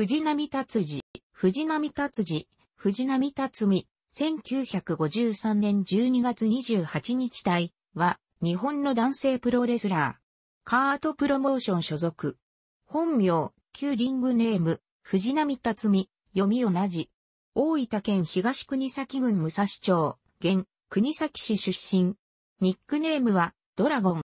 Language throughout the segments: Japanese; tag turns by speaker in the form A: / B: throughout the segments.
A: 藤波達治、藤波達治、藤波達美、1953年12月28日体は、日本の男性プロレスラー。カートプロモーション所属。本名、旧リングネーム、藤波達美、読み同じ。大分県東国崎郡武蔵町、現、国崎市出身。ニックネームは、ドラゴン。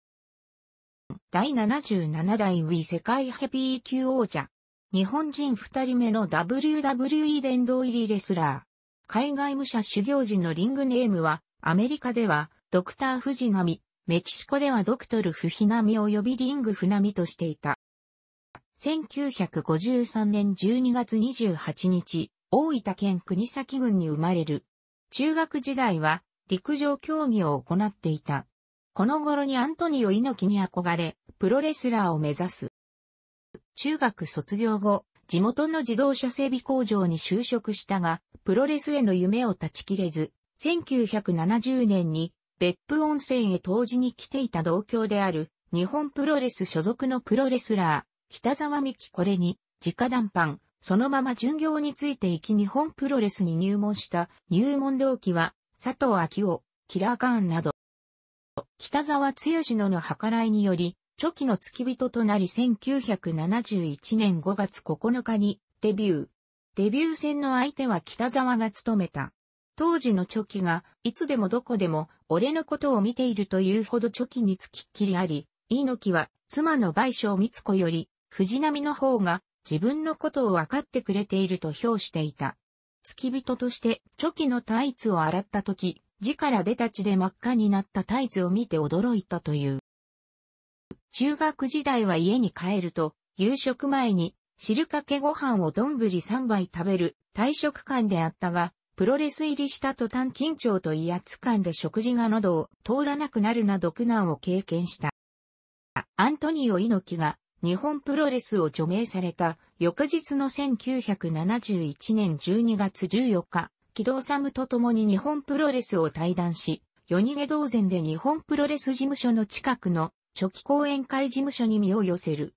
A: 第77代 V 世界ヘビー級王者、日本人二人目の WWE 殿堂入りレスラー。海外武者修行時のリングネームは、アメリカでは、ドクター藤波、メキシコではドクトルフヒナミ及びリングフナミとしていた。1953年12月28日、大分県国崎郡に生まれる。中学時代は陸上競技を行っていた。この頃にアントニオ猪木に憧れ、プロレスラーを目指す。中学卒業後、地元の自動車整備工場に就職したが、プロレスへの夢を断ち切れず、1970年に別府温泉へ当時に来ていた同郷である日本プロレス所属のプロレスラー、北沢美希これに直談判、そのまま巡業について行き日本プロレスに入門した入門動機は佐藤昭夫、キラーガーンなど、北沢剛のの計らいにより、初期の付き人となり1971年5月9日にデビュー。デビュー戦の相手は北沢が務めた。当時のチョキが、いつでもどこでも、俺のことを見ているというほどチョキにつきっきりあり、猪木は、妻の賠償つ子より、藤波の方が、自分のことを分かってくれていると評していた。付き人として、チョキのタイツを洗った時、字から出た血で真っ赤になったタイツを見て驚いたという。中学時代は家に帰ると、夕食前に汁かけご飯を丼3杯食べる退職感であったが、プロレス入りした途端緊張と威圧感で食事が喉を通らなくなるなど苦難を経験した。アントニオ猪木が日本プロレスを除名された翌日の1971年12月14日、木戸ムと共に日本プロレスを退団し、夜逃げ同然で日本プロレス事務所の近くの初期講演会事務所に身を寄せる。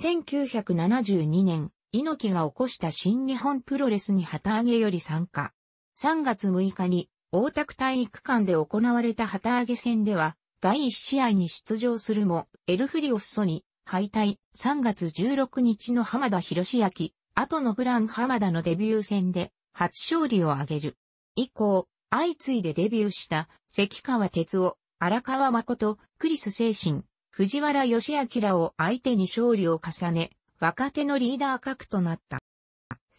A: 1972年、猪木が起こした新日本プロレスに旗揚げより参加。3月6日に大田区体育館で行われた旗揚げ戦では、第1試合に出場するも、エルフリオッソに敗退。3月16日の浜田博明、後のブラン浜田のデビュー戦で初勝利を挙げる。以降、相次いでデビューした関川哲夫、荒川誠、クリス精神、藤原義明を相手に勝利を重ね、若手のリーダー格となった。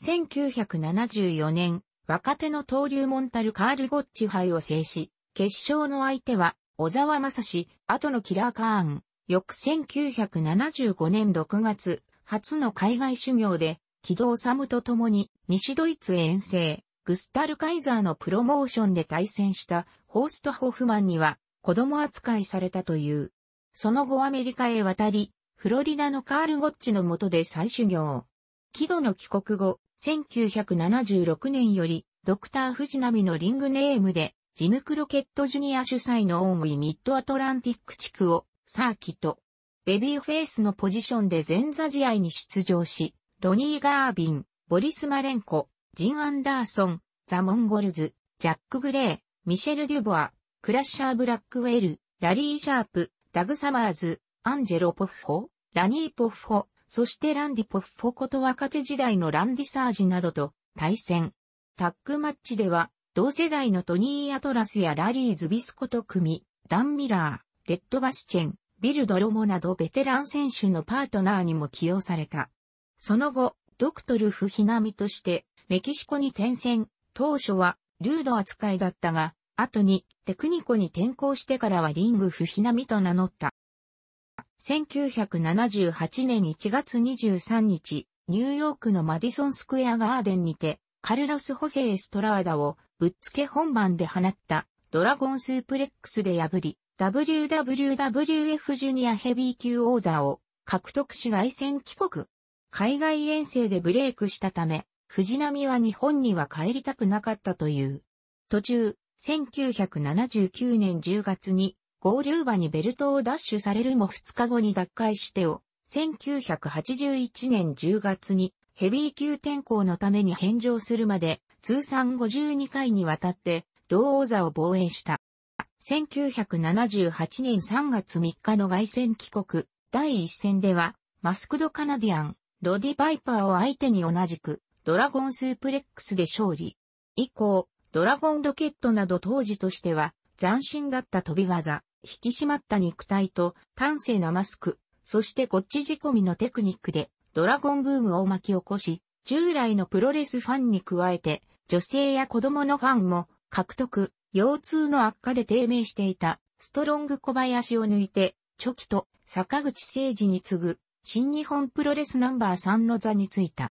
A: 1974年、若手の登竜ンタルカール・ゴッチ杯を制し、決勝の相手は、小沢正史、後のキラー・カーン。翌1975年6月、初の海外修行で、木戸治と共に西ドイツ遠征、グスタル・カイザーのプロモーションで対戦したホースト・ホフマンには子供扱いされたという。その後アメリカへ渡り、フロリダのカール・ゴッチの下で再修行。キドの帰国後、1976年より、ドクター・フジナビのリングネームで、ジムクロケットジュニア主催のオーンウィミッドアトランティック地区を、サーキット、ベビーフェイスのポジションで前座試合に出場し、ロニー・ガービン、ボリス・マレンコ、ジン・アンダーソン、ザ・モンゴルズ、ジャック・グレー、ミシェル・デュボア、クラッシャー・ブラックウェル、ラリー・シャープ、ダグ・サマーズ、アンジェロ・ポッフォ、ラニー・ポッフォ、そしてランディ・ポッフォこと若手時代のランディ・サージなどと対戦。タッグマッチでは、同世代のトニー・アトラスやラリー・ズビスコと組、ダン・ミラー、レッド・バスチェン、ビル・ドロモなどベテラン選手のパートナーにも起用された。その後、ドクトル・フヒナミとして、メキシコに転戦、当初は、ルード扱いだったが、後にテクニコに転校してからはリング・フヒナミと名乗った。1978年1月23日、ニューヨークのマディソンスクエアガーデンにて、カルロス・ホセ・エストラーダをぶっつけ本番で放ったドラゴンスープレックスで破り、WWWF ジュニアヘビー級王座を獲得し外戦帰国。海外遠征でブレイクしたため、藤波は日本には帰りたくなかったという。途中、1979年10月に合流馬にベルトを奪取されるも2日後に脱回してを、1981年10月にヘビー級転向のために返上するまで通算52回にわたって同王座を防衛した。1978年3月3日の外戦帰国第1戦ではマスクドカナディアン、ロディ・パイパーを相手に同じくドラゴンスープレックスで勝利。以降、ドラゴンロケットなど当時としては、斬新だった飛び技、引き締まった肉体と端正なマスク、そしてこっち仕込みのテクニックで、ドラゴンブームを巻き起こし、従来のプロレスファンに加えて、女性や子供のファンも獲得、腰痛の悪化で低迷していた、ストロング小林を抜いて、チョキと坂口誠二に次ぐ、新日本プロレスナンバー3の座についた。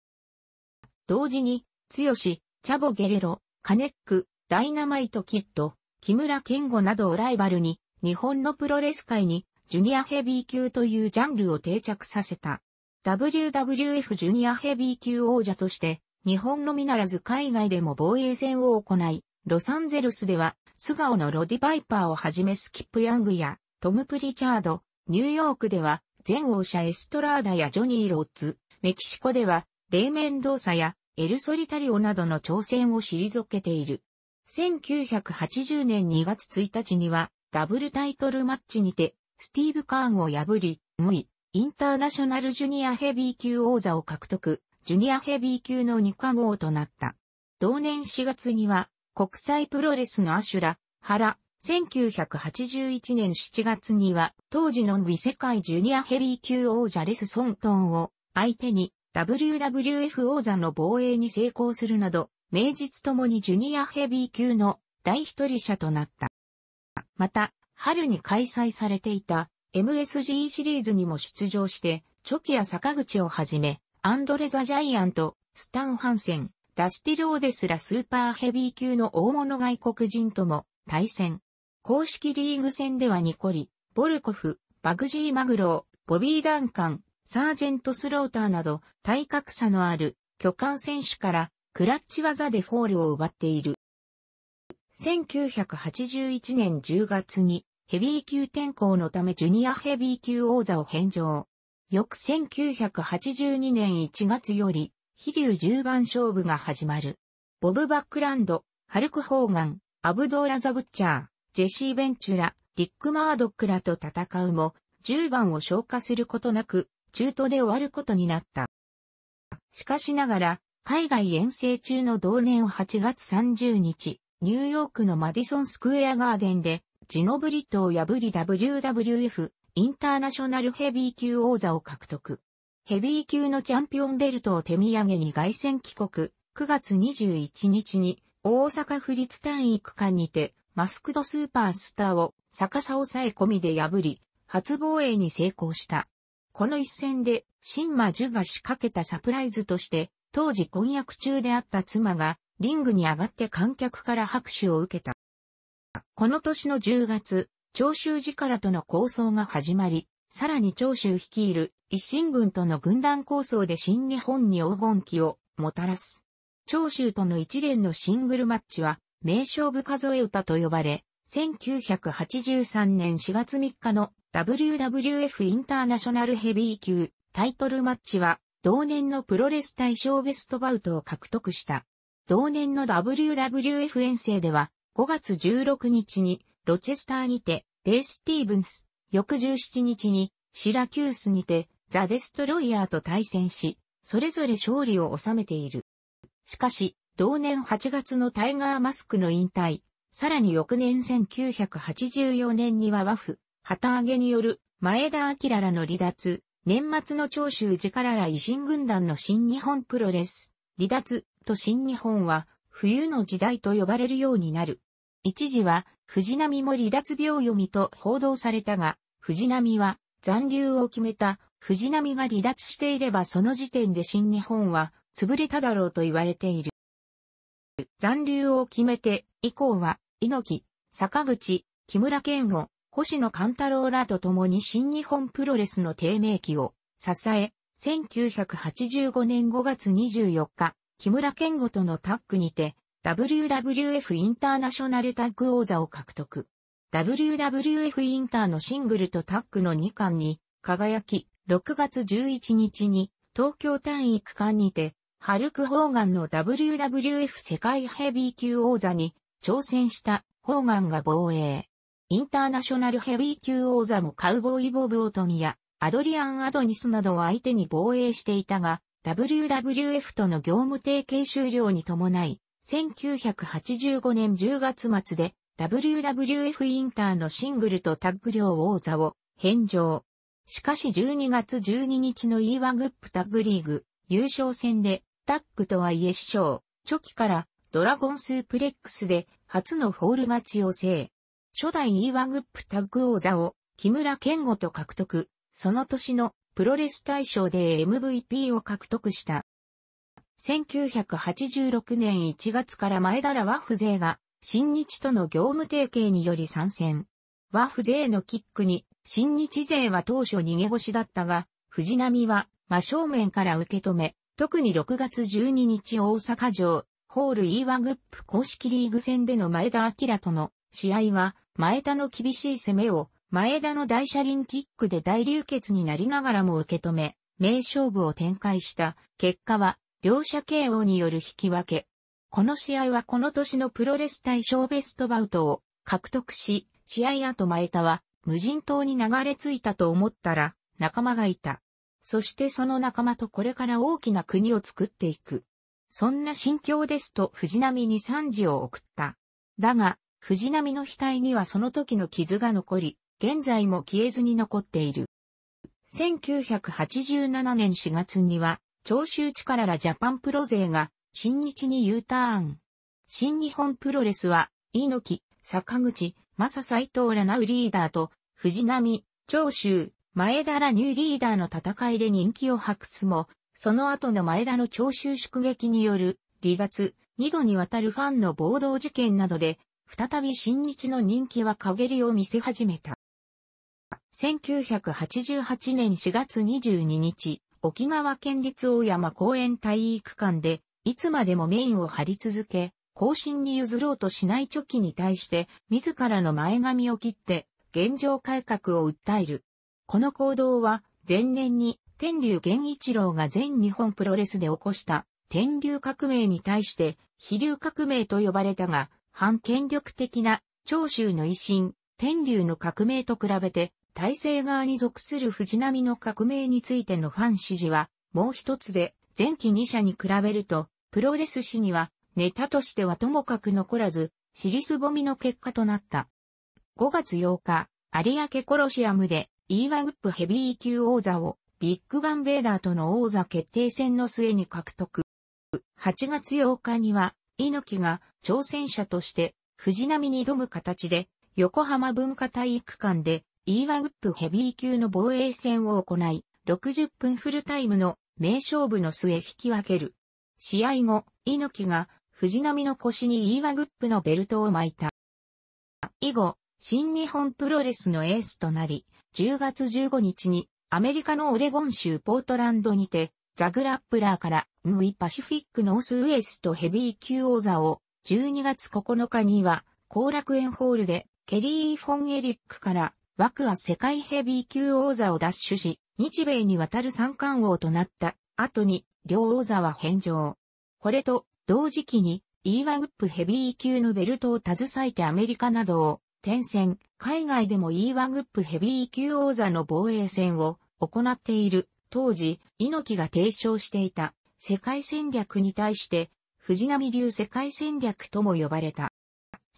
A: 同時に、強し、チャボゲレロ、カネック、ダイナマイトキッド、木村健吾などをライバルに、日本のプロレス界に、ジュニアヘビー級というジャンルを定着させた。WWF ジュニアヘビー級王者として、日本のみならず海外でも防衛戦を行い、ロサンゼルスでは、素顔のロディバイパーをはじめスキップ・ヤングや、トム・プリチャード、ニューヨークでは、前王者エストラーダやジョニー・ロッツ、メキシコでは、レイメン・ドーサや、エルソリタリオなどの挑戦を退けている。1980年2月1日には、ダブルタイトルマッチにて、スティーブ・カーンを破り、無イ、インターナショナルジュニアヘビー級王座を獲得、ジュニアヘビー級の2冠王となった。同年4月には、国際プロレスのアシュラ、ハラ、1981年7月には、当時のウィ世界ジュニアヘビー級王者レス・ソントンを相手に WWF 王座の防衛に成功するなど、名実ともにジュニアヘビー級の第一人者となった。また、春に開催されていた MSG シリーズにも出場して、チョキや坂口をはじめ、アンドレ・ザ・ジャイアント、スタン・ハンセン、ダスティローデスらスーパーヘビー級の大物外国人とも対戦。公式リーグ戦ではニコリ、ボルコフ、バグジー・マグロー、ボビー・ダンカン、サージェントスローターなど体格差のある巨漢選手からクラッチ技でフォールを奪っている。1981年10月にヘビー級転向のためジュニアヘビー級王座を返上。翌1982年1月より、飛竜10番勝負が始まる。ボブ・バックランド、ハルク・ホーガン、アブドーラ・ザ・ブッチャー、ジェシー・ベンチュラ、ディック・マードックらと戦うも、10番を消化することなく、中途で終わることになった。しかしながら、海外遠征中の同年8月30日、ニューヨークのマディソンスクエアガーデンで、ジノブリットを破り WWF インターナショナルヘビー級王座を獲得。ヘビー級のチャンピオンベルトを手土産に凱旋帰国、9月21日に大阪府立単位区間にてマスクドスーパースターを逆さ抑え込みで破り、初防衛に成功した。この一戦で、新魔樹が仕掛けたサプライズとして、当時婚約中であった妻が、リングに上がって観客から拍手を受けた。この年の10月、長州寺からとの構想が始まり、さらに長州率いる一心軍との軍団構想で新日本に黄金期をもたらす。長州との一連のシングルマッチは、名勝負数え歌と呼ばれ、1983年4月3日の WWF インターナショナルヘビー級タイトルマッチは同年のプロレス対象ベストバウトを獲得した。同年の WWF 遠征では5月16日にロチェスターにてレイ・スティーブンス、翌17日にシラキュースにてザ・デストロイヤーと対戦し、それぞれ勝利を収めている。しかし、同年8月のタイガーマスクの引退、さらに翌年1984年にはワフ、旗揚げによる前田明らの離脱、年末の長州寺からら維新軍団の新日本プロレス、離脱と新日本は冬の時代と呼ばれるようになる。一時は藤波も離脱病読みと報道されたが、藤波は残留を決めた藤波が離脱していればその時点で新日本は潰れただろうと言われている。残留を決めて以降は、猪木、坂口、木村健吾、星野勘太郎らと共に新日本プロレスの低迷期を支え、1985年5月24日、木村健吾とのタッグにて、WWF インターナショナルタッグ王座を獲得。WWF インターのシングルとタッグの2巻に輝き、6月11日に東京単位区間にて、ハルク・ホーガンの WWF 世界ヘビー級王座に挑戦したホーガンが防衛。インターナショナルヘビー級王座もカウボーイボブ・オトニやアドリアン・アドニスなどを相手に防衛していたが、WWF との業務提携終了に伴い、1985年10月末で WWF インターのシングルとタッグ両王座を返上。しかし12月12日の E1 グップタッグリーグ優勝戦でタッグとはいえ師匠、初期からドラゴンスープレックスで初のフォール勝ちを制。初代イーワグップタッグ王座を木村健吾と獲得、その年のプロレス大賞で MVP を獲得した。1986年1月から前田らワフ勢が新日との業務提携により参戦。和フ勢のキックに新日勢は当初逃げ腰だったが、藤波は真正面から受け止め、特に6月12日大阪城、ホール E ワグップ公式リーグ戦での前田明との試合は前田の厳しい攻めを、前田の大車輪キックで大流血になりながらも受け止め、名勝負を展開した結果は、両者 KO による引き分け。この試合はこの年のプロレス対象ベストバウトを獲得し、試合後前田は無人島に流れ着いたと思ったら仲間がいた。そしてその仲間とこれから大きな国を作っていく。そんな心境ですと藤波に賛辞を送った。だが、藤波の額にはその時の傷が残り、現在も消えずに残っている。1987年4月には、長州力らジャパンプロ勢が、新日に U ターン。新日本プロレスは、猪木、坂口、正斎藤らナウリーダーと、藤波、長州、前田らニューリーダーの戦いで人気を博すも、その後の前田の長州宿撃による離脱、二度にわたるファンの暴動事件などで再び新日の人気は陰りを見せ始めた。1988年4月22日、沖縄県立大山公園体育館で、いつまでもメインを張り続け、更新に譲ろうとしない貯金に対して、自らの前髪を切って、現状改革を訴える。この行動は、前年に、天竜源一郎が全日本プロレスで起こした、天竜革命に対して、飛竜革命と呼ばれたが、反権力的な長州の維新、天竜の革命と比べて、体制側に属する藤波の革命についてのファン支持は、もう一つで、前期2社に比べると、プロレス史には、ネタとしてはともかく残らず、尻すぼみの結果となった。5月8日、有明コロシアムで、イーワグップヘビー級王座を、ビッグバンベーダーとの王座決定戦の末に獲得。8月8日には、猪木が挑戦者として、藤波に挑む形で、横浜文化体育館で、イーワグップヘビー級の防衛戦を行い、60分フルタイムの名勝負の末引き分ける。試合後、猪木が藤波の腰にイーワグップのベルトを巻いた。以後、新日本プロレスのエースとなり、10月15日にアメリカのオレゴン州ポートランドにて、ザ・グラップラーからムイ・パシフィック・ノースウエストヘビー級王座を12月9日には、後楽園ホールで、ケリー・フォン・エリックから、ワクア世界ヘビー級王座を奪取し、日米にわたる三冠王となった後に、両王座は返上。これと、同時期に、イーワグップヘビー級のベルトを携えてアメリカなどを転戦、海外でもイーワグップヘビー級王座の防衛戦を行っている。当時、猪木が提唱していた世界戦略に対して藤波流世界戦略とも呼ばれた。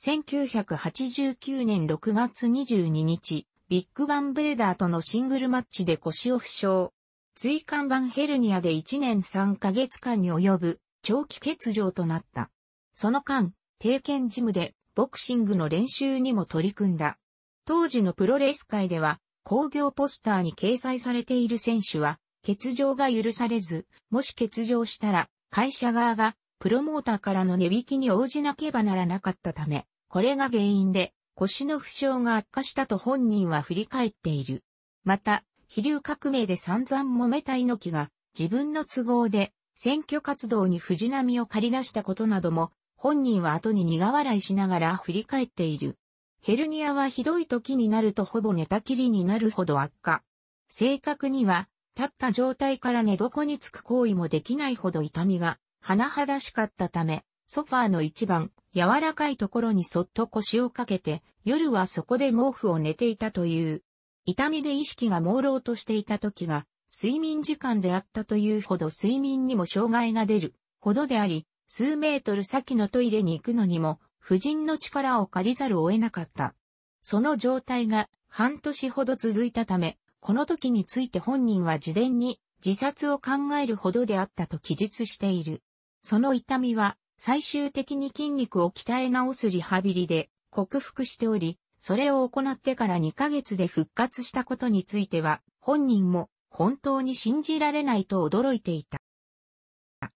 A: 1989年6月22日、ビッグバンベーダーとのシングルマッチで腰を負傷。椎間板ヘルニアで1年3ヶ月間に及ぶ長期欠場となった。その間、定見ジムでボクシングの練習にも取り組んだ。当時のプロレス界では、工業ポスターに掲載されている選手は、欠場が許されず、もし欠場したら、会社側がプロモーターからの値引きに応じなければならなかったため、これが原因で腰の負傷が悪化したと本人は振り返っている。また、飛竜革命で散々揉めた猪木が自分の都合で選挙活動に藤波を借り出したことなども本人は後に苦笑いしながら振り返っている。ヘルニアはひどい時になるとほぼ寝たきりになるほど悪化。正確には立った状態から寝床につく行為もできないほど痛みが甚だしかったため、ソファーの一番柔らかいところにそっと腰をかけて、夜はそこで毛布を寝ていたという。痛みで意識が朦朧としていた時が、睡眠時間であったというほど睡眠にも障害が出るほどであり、数メートル先のトイレに行くのにも、夫人の力を借りざるを得なかった。その状態が半年ほど続いたため、この時について本人は事前に自殺を考えるほどであったと記述している。その痛みは最終的に筋肉を鍛え直すリハビリで克服しており、それを行ってから2ヶ月で復活したことについては、本人も本当に信じられないと驚いていた。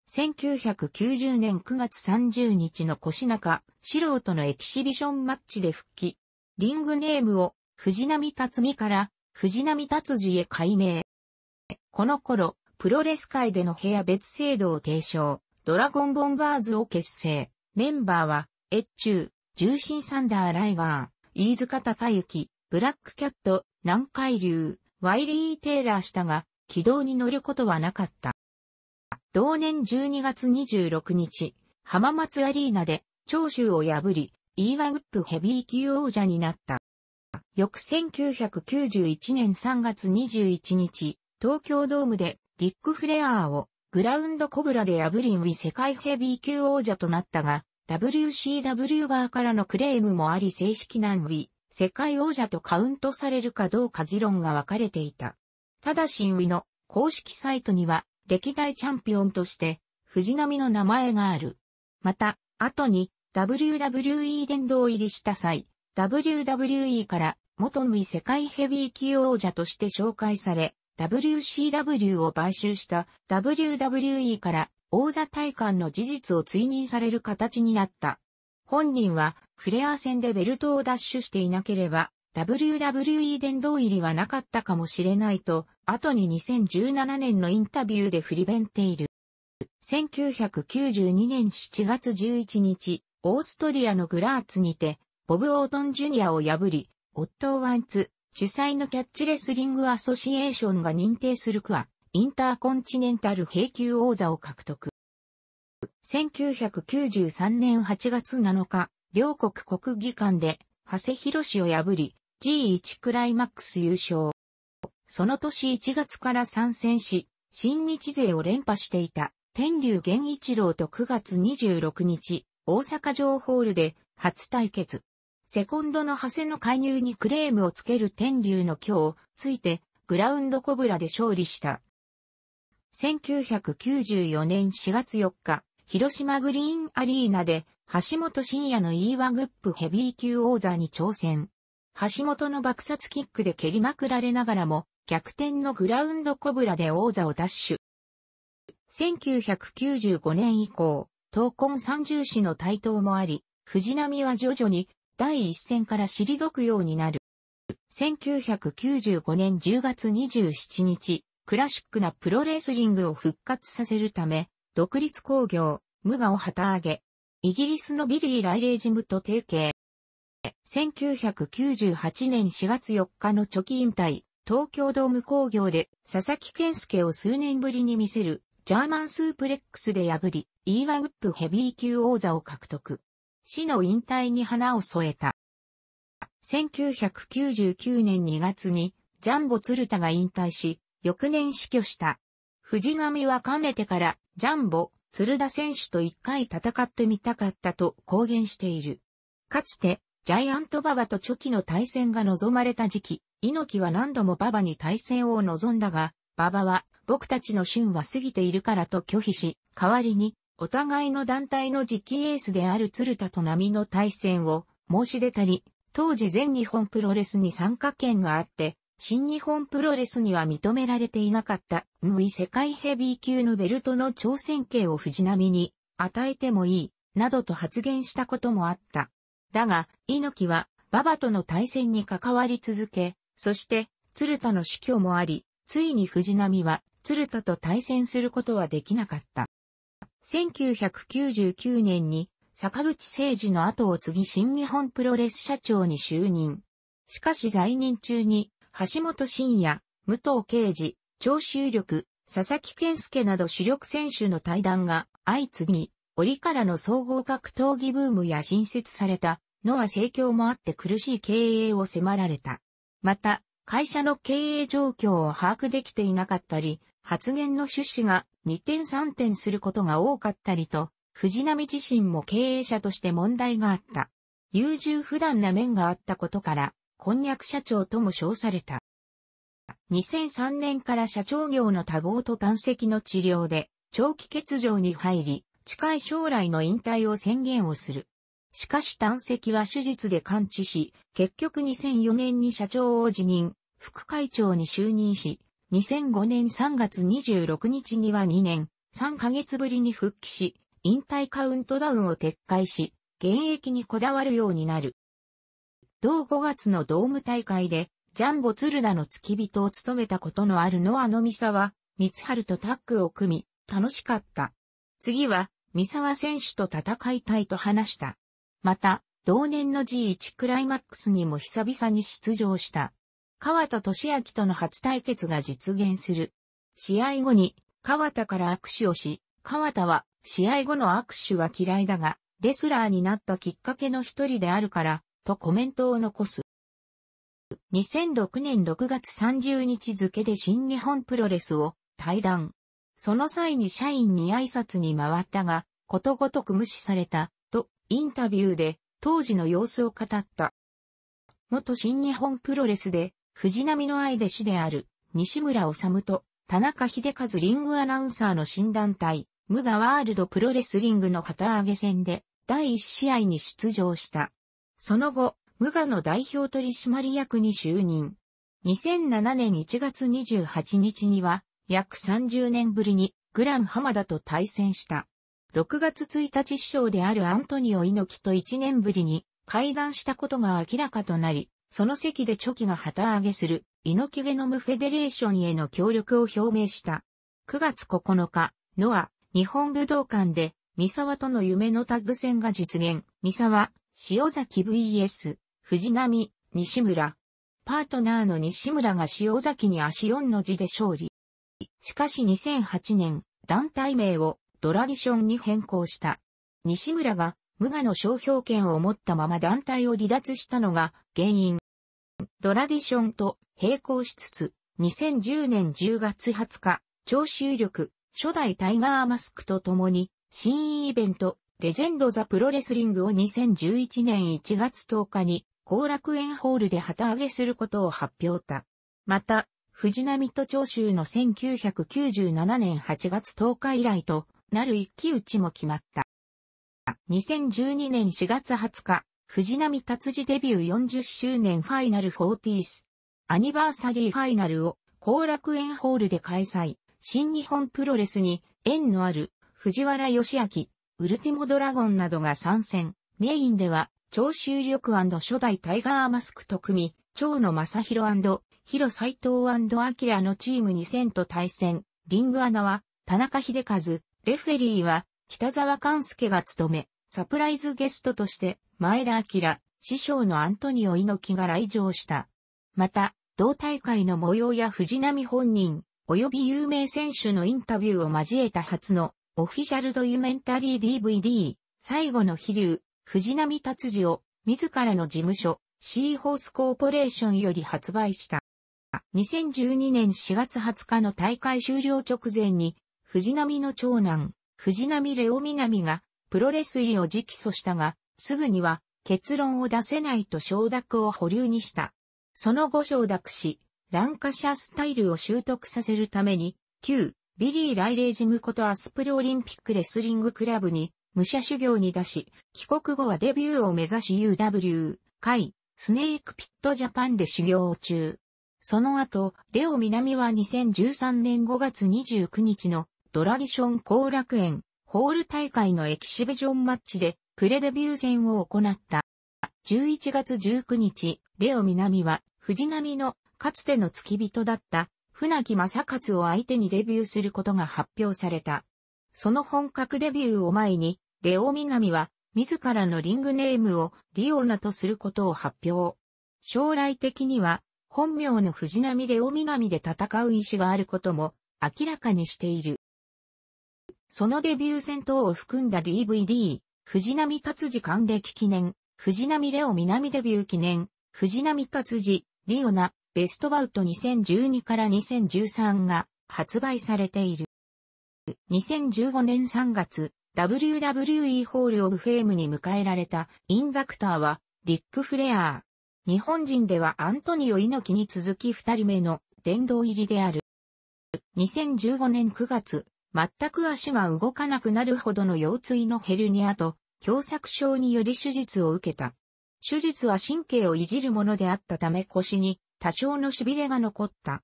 A: 1990年9月30日の腰中、素人のエキシビションマッチで復帰。リングネームを藤波達美から藤波達治へ改名。この頃、プロレス界での部屋別制度を提唱。ドラゴンボンバーズを結成。メンバーは、越中、重心サンダーライガー、飯塚隆之、ブラックキャット、南海流、ワイリー・テイラーしたが、軌道に乗ることはなかった。同年12月26日、浜松アリーナで、長州を破り、イーワウップヘビー級王者になった。翌1991年3月21日、東京ドームでディック・フレアーをグラウンドコブラで破りンウィ世界ヘビー級王者となったが、WCW 側からのクレームもあり正式なウィ世界王者とカウントされるかどうか議論が分かれていた。ただしウィの公式サイトには歴代チャンピオンとして藤波の名前がある。また、後に WWE 殿堂入りした際、WWE から元ウィ世界ヘビー級王者として紹介され、WCW を買収した WWE から王座体感の事実を追認される形になった。本人はフレア戦でベルトを奪取していなければ WWE 殿堂入りはなかったかもしれないと、後に2017年のインタビューで振り弁っている。1992年7月11日、オーストリアのグラーツにて、ボブ・オートン・ジュニアを破り、オットー・ワンツ、主催のキャッチレスリングアソシエーションが認定するクア、インターコンチネンタル平級王座を獲得。1993年8月7日、両国国技館で、長谷博士を破り、G1 クライマックス優勝。その年1月から参戦し、新日勢を連覇していた、天竜源一郎と9月26日、大阪城ホールで初対決。セコンドの長谷の介入にクレームをつける天竜の今日、ついて、グラウンドコブラで勝利した。1994年4月4日、広島グリーンアリーナで、橋本真也の E1 グップヘビー級王座に挑戦。橋本の爆殺キックで蹴りまくられながらも、逆転のグラウンドコブラで王座を奪取。1995年以降、闘魂三重士の台頭もあり、藤波は徐々に第一線から退くようになる。1995年10月27日、クラシックなプロレスリングを復活させるため、独立工業、無我を旗揚げ、イギリスのビリー・ライレージムと提携。1998年4月4日の貯金引退、東京ドーム工業で佐々木健介を数年ぶりに見せるジャーマンスープレックスで破り、イーワグップヘビー級王座を獲得。死の引退に花を添えた。1999年2月に、ジャンボ鶴田が引退し、翌年死去した。藤波はかねてから、ジャンボ、鶴田選手と一回戦ってみたかったと公言している。かつて、ジャイアントババとチョキの対戦が望まれた時期、猪木は何度もババに対戦を望んだが、ババは、僕たちの旬は過ぎているからと拒否し、代わりに、お互いの団体の次期エースである鶴田と波の対戦を申し出たり、当時全日本プロレスに参加権があって、新日本プロレスには認められていなかった、無意世界ヘビー級のベルトの挑戦権を藤波に与えてもいい、などと発言したこともあった。だが、猪木は、馬場との対戦に関わり続け、そして、鶴田の死去もあり、ついに藤波は、鶴田と対戦することはできなかった。1999年に坂口誠二の後を継ぎ新日本プロレス社長に就任。しかし在任中に、橋本真也、武藤敬司、長州力、佐々木健介など主力選手の対談が相次ぎ、折からの総合格闘技ブームや新設された、ノア盛況もあって苦しい経営を迫られた。また、会社の経営状況を把握できていなかったり、発言の趣旨が二転三転することが多かったりと、藤波自身も経営者として問題があった。優柔不断な面があったことから、こんにゃく社長とも称された。2003年から社長業の多忙と胆石の治療で、長期欠場に入り、近い将来の引退を宣言をする。しかし胆石は手術で完治し、結局2004年に社長を辞任、副会長に就任し、2005年3月26日には2年3ヶ月ぶりに復帰し、引退カウントダウンを撤回し、現役にこだわるようになる。同5月のドーム大会で、ジャンボ鶴田の付き人を務めたことのあるノアの三は、三春とタッグを組み、楽しかった。次は、三沢選手と戦いたいと話した。また、同年の G1 クライマックスにも久々に出場した。川田俊明との初対決が実現する。試合後に、川田から握手をし、川田は、試合後の握手は嫌いだが、レスラーになったきっかけの一人であるから、とコメントを残す。2006年6月30日付で新日本プロレスを退団。その際に社員に挨拶に回ったが、ことごとく無視された、とインタビューで当時の様子を語った。元新日本プロレスで藤波の愛弟子である、西村治と、田中秀和リングアナウンサーの新団体、無我ワールドプロレスリングの旗揚げ戦で、第1試合に出場した。その後、無我の代表取締役に就任。2007年1月28日には、約30年ぶりに、グランハマダと対戦した。6月1日師匠であるアントニオ猪木と1年ぶりに、会談したことが明らかとなり、その席でチョキが旗揚げする、猪木ゲノムフェデレーションへの協力を表明した。9月9日、ノア、日本武道館で、三沢との夢のタッグ戦が実現。三沢、塩崎 VS、藤波、西村。パートナーの西村が塩崎に足4の字で勝利。しかし2008年、団体名をドラディションに変更した。西村が無我の商標権を持ったまま団体を離脱したのが原因。ドラディションと並行しつつ、2010年10月20日、聴衆力、初代タイガーマスクと共に、新イベント、レジェンド・ザ・プロレスリングを2011年1月10日に、後楽園ホールで旗揚げすることを発表た。また、藤波と長州の1997年8月10日以来となる一騎打ちも決まった。2012年4月20日、藤波達治デビュー40周年ファイナル 40th アニバーサリーファイナルを後楽園ホールで開催、新日本プロレスに縁のある藤原義明、ウルティモドラゴンなどが参戦、メインでは長州力初代タイガーマスクと組み、長野正宏広斎藤明のチーム2000と対戦、リングアナは田中秀和、レフェリーは北沢勘介が務め、サプライズゲストとして、前田明、師匠のアントニオ猪木が来場した。また、同大会の模様や藤波本人、及び有名選手のインタビューを交えた初の、オフィシャルドユメンタリー DVD、最後の飛竜、藤波達次を、自らの事務所、シーホースコーポレーションより発売した。2012年4月20日の大会終了直前に、藤波の長男、藤波レオ南がプロレス入りを直訴したが、すぐには結論を出せないと承諾を保留にした。その後承諾し、ランカシャスタイルを習得させるために、旧ビリー・ライレージムことアスプルオリンピックレスリングクラブに武者修行に出し、帰国後はデビューを目指し UW、会、スネークピットジャパンで修行中。その後、レオ南は2013年5月29日のドラディション後楽園、ホール大会のエキシビジョンマッチで、プレデビュー戦を行った。11月19日、レオ南は、藤波の、かつての付き人だった、船木正勝を相手にデビューすることが発表された。その本格デビューを前に、レオ南は、自らのリングネームをリオナとすることを発表。将来的には、本名の藤波レオ南で戦う意思があることも明らかにしている。そのデビュー戦等を含んだ DVD、藤波達治還暦記念、藤波レオ南デビュー記念、藤波達治、リオナ、ベストバウト2012から2013が発売されている。2015年3月、WWE ホールオブフェームに迎えられたインダクターは、リック・フレアー。日本人ではアントニオ猪木に続き二人目の殿堂入りである。2015年9月、全く足が動かなくなるほどの腰椎のヘルニアと、狭窄症により手術を受けた。手術は神経をいじるものであったため腰に多少の痺れが残った。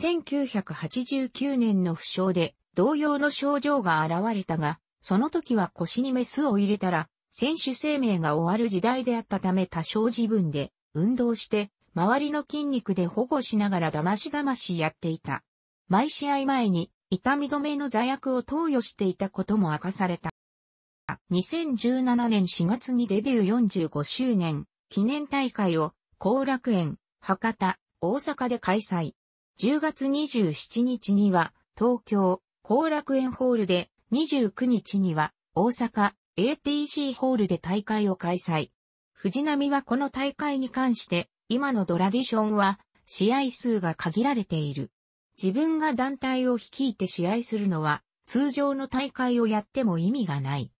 A: 1989年の負傷で同様の症状が現れたが、その時は腰にメスを入れたら、選手生命が終わる時代であったため多少自分で運動して、周りの筋肉で保護しながらだましだましやっていた。毎試合前に痛み止めの座薬を投与していたことも明かされた。2017年4月にデビュー45周年記念大会を後楽園、博多、大阪で開催。10月27日には東京、後楽園ホールで29日には大阪、ATC ホールで大会を開催。藤波はこの大会に関して、今のドラディションは試合数が限られている。自分が団体を率いて試合するのは、通常の大会をやっても意味がない。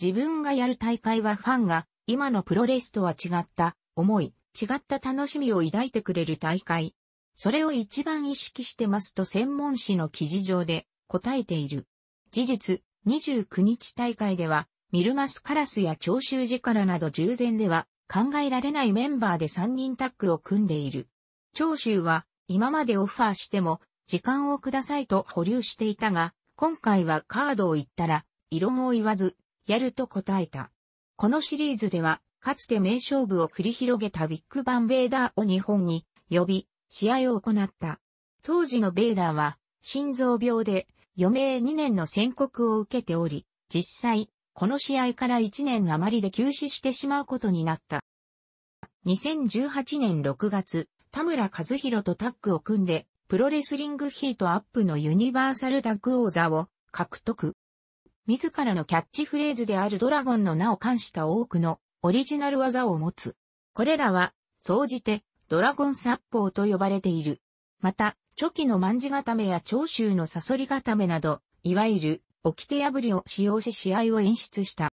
A: 自分がやる大会はファンが、今のプロレスとは違った思い、違った楽しみを抱いてくれる大会。それを一番意識してますと専門誌の記事上で答えている。事実、29日大会では、ミルマスカラスや長州らなど従前では考えられないメンバーで3人タッグを組んでいる。長州は今までオファーしても時間をくださいと保留していたが、今回はカードを言ったら、異論を言わず、やると答えた。このシリーズでは、かつて名勝負を繰り広げたビッグバン・ベーダーを日本に呼び、試合を行った。当時のベーダーは、心臓病で余命2年の宣告を受けており、実際、この試合から1年余りで休止してしまうことになった。2018年6月、田村和弘とタッグを組んで、プロレスリングヒートアップのユニバーサルダッグ王座を獲得。自らのキャッチフレーズであるドラゴンの名を冠した多くのオリジナル技を持つ。これらは、総じて、ドラゴン殺法と呼ばれている。また、チョキの万字固めや長州のサソリ固めなど、いわゆる、掟破りを使用し試合を演出した。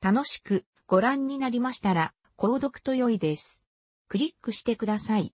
A: 楽しくご覧になりましたら、購読と良いです。クリックしてください。